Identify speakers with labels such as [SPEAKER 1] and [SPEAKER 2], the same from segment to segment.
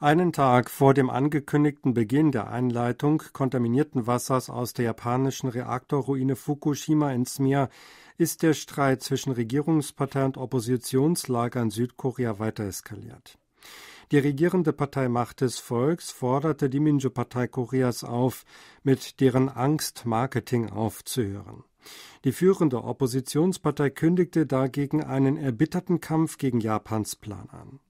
[SPEAKER 1] Einen Tag vor dem angekündigten Beginn der Einleitung kontaminierten Wassers aus der japanischen Reaktorruine Fukushima ins Meer ist der Streit zwischen Regierungspartei und Oppositionslager in Südkorea weiter eskaliert. Die regierende Partei Macht des Volks forderte die Minjo-Partei Koreas auf, mit deren Angstmarketing aufzuhören. Die führende Oppositionspartei kündigte dagegen einen erbitterten Kampf gegen Japans Plan an.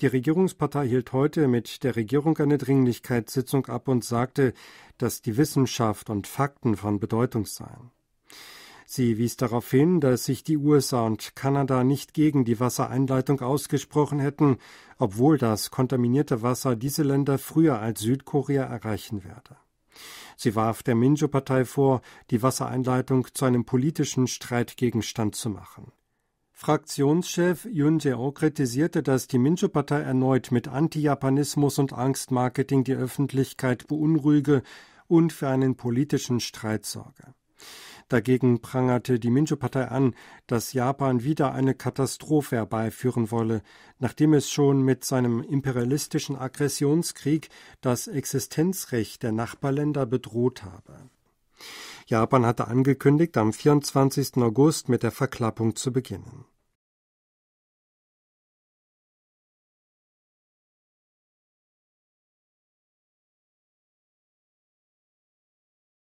[SPEAKER 1] Die Regierungspartei hielt heute mit der Regierung eine Dringlichkeitssitzung ab und sagte, dass die Wissenschaft und Fakten von Bedeutung seien. Sie wies darauf hin, dass sich die USA und Kanada nicht gegen die Wassereinleitung ausgesprochen hätten, obwohl das kontaminierte Wasser diese Länder früher als Südkorea erreichen werde. Sie warf der Minjo-Partei vor, die Wassereinleitung zu einem politischen Streitgegenstand zu machen. Fraktionschef Yun Jae-oh kritisierte, dass die Minjo-Partei erneut mit Anti-Japanismus und Angstmarketing die Öffentlichkeit beunruhige und für einen politischen Streit sorge. Dagegen prangerte die Minjo-Partei an, dass Japan wieder eine Katastrophe herbeiführen wolle, nachdem es schon mit seinem imperialistischen Aggressionskrieg das Existenzrecht der Nachbarländer bedroht habe. Japan hatte angekündigt, am 24. August mit der Verklappung zu beginnen.